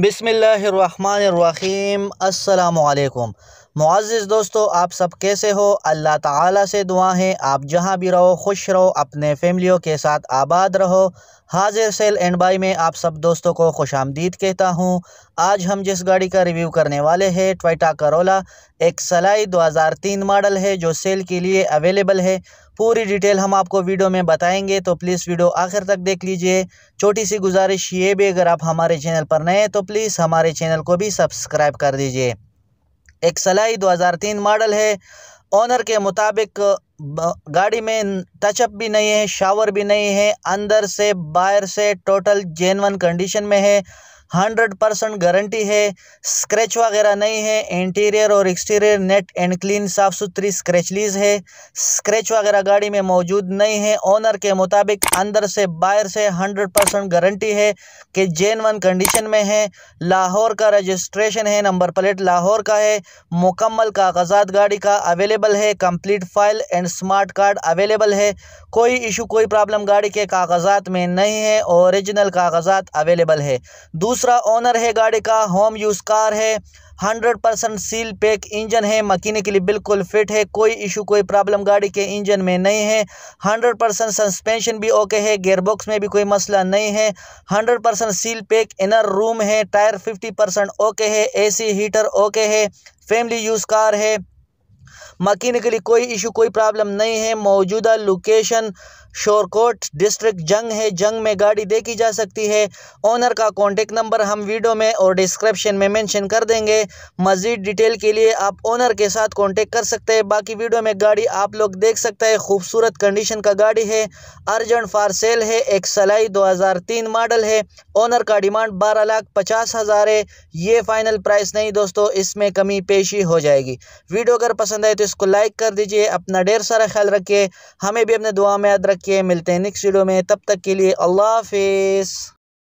बिसमीम् अल्लाम मुआज़ दोस्तों आप सब कैसे हो अल्लाह ताला से दुआ है आप जहाँ भी रहो खुश रहो अपने फैमिलियों के साथ आबाद रहो हाजिर सेल एंड बाई में आप सब दोस्तों को खुश आमदीद कहता हूँ आज हम जिस गाड़ी का रिव्यू करने वाले हैं टोयटा करोला एक सलाई 2003 मॉडल है जो सेल के लिए अवेलेबल है पूरी डिटेल हम आपको वीडियो में बताएंगे तो प्लीज़ वीडियो आखिर तक देख लीजिए छोटी सी गुजारिश ये भी अगर आप हमारे चैनल पर नए हैं तो प्लीज़ हमारे चैनल को भी सब्सक्राइब कर दीजिए एक सलाई 2003 मॉडल है ओनर के मुताबिक गाड़ी में टचअप भी नहीं है शावर भी नहीं है अंदर से बाहर से टोटल जेनवन कंडीशन में है हंड्रेड परसेंट गारंटी है स्क्रैच वगैरह नहीं है इंटीरियर और एक्सटीरियर नेट एंड क्लीन साफ़ सुथरी स्क्रैचलीज है स्क्रैच वगैरह गाड़ी में मौजूद नहीं है ओनर के मुताबिक अंदर से बाहर से हंड्रेड परसेंट गारंटी है कि जेन वन कंडीशन में है लाहौर का रजिस्ट्रेशन है नंबर प्लेट लाहौर का है मुकम्मल कागजात गाड़ी का अवेलेबल है complete file and smart card available है कोई इशू कोई प्रॉब्लम गाड़ी के कागजात में नहीं है औरिजिनल कागजात अवेलेबल है दूसरा दूसरा ऑनर है गाड़ी का होम यूज़ कार है hundred percent seal pack engine है मकीने के लिए बिल्कुल फिट है कोई इशू कोई प्रॉब्लम गाड़ी के इंजन में नहीं है हंड्रेड परसेंट सस्पेंशन भी ओके है गेयरबॉक्स में भी कोई मसला नहीं है hundred percent seal pack inner room है टायर फिफ्टी परसेंट ओके है एसी हीटर ओके है फैमिली यूज़ कार है मकीन के लिए कोई इशू कोई प्रॉब्लम नहीं है मौजूदा लोकेशन शोरकोट डिस्ट्रिक्ट जंग है जंग में गाड़ी देखी जा सकती है ओनर का कॉन्टेक्ट नंबर हम वीडियो में और डिस्क्रिप्शन में मेंशन कर देंगे मज़ीद डिटेल के लिए आप ओनर के साथ कॉन्टेक्ट कर सकते हैं बाकी वीडियो में गाड़ी आप लोग देख सकते हैं खूबसूरत कंडीशन का गाड़ी है अर्जेंट फार सेल है एक सलाई दो हज़ार तीन मॉडल है ओनर का डिमांड बारह लाख पचास हज़ार है ये फ़ाइनल प्राइस नहीं दोस्तों इसमें कमी पेशी हो जाएगी वीडियो अगर पसंद आए तो को लाइक कर दीजिए अपना ढेर सारा ख्याल रखिए हमें भी अपने दुआ में याद रखिए मिलते हैं नेक्स्ट वीडियो में तब तक के लिए अल्लाह हाफिज़